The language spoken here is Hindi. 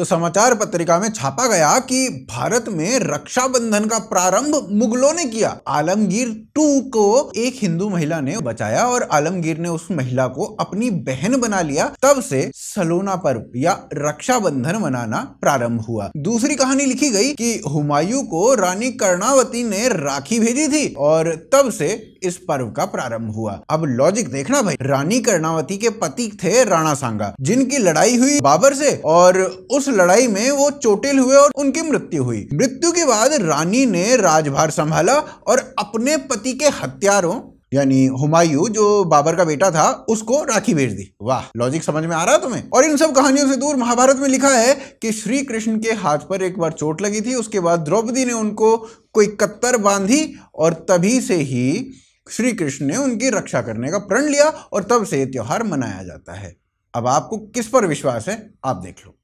तो समाचार पत्रिका में छापा गया कि भारत में रक्षाबंधन का प्रारंभ मुगलों ने किया आलमगीर टू को एक हिंदू महिला ने बचाया और आलमगीर ने उस महिला को अपनी बहन बना लिया तब से सलोना पर्व या रक्षाबंधन मनाना प्रारंभ हुआ दूसरी कहानी लिखी गई कि हुमायूं को रानी कर्णावती ने राखी भेजी थी और तब से इस पर्व का प्रारंभ हुआ अब लॉजिक देखना भाई रानी कर्णावती के पति थे राणा सांगा जिनकी लड़ाई हुई बाबर से और उस लड़ाई में वो चोटिल हुए और उनकी मृत्यु हुई मृत्यु के बाद रानी ने राजभार संभाला और अपने पति के हथियारों यानी हुमायूं जो बाबर का बेटा था उसको राखी भेज दी वाह लॉजिक समझ में आ रहा है तुम्हें और इन सब कहानियों से दूर महाभारत में लिखा है कि श्री कृष्ण के हाथ पर एक बार चोट लगी थी उसके बाद द्रौपदी ने उनको कोई कत्तर बांधी और तभी से ही श्री कृष्ण ने उनकी रक्षा करने का प्रण लिया और तब से ये त्यौहार मनाया जाता है अब आपको किस पर विश्वास है आप देख लो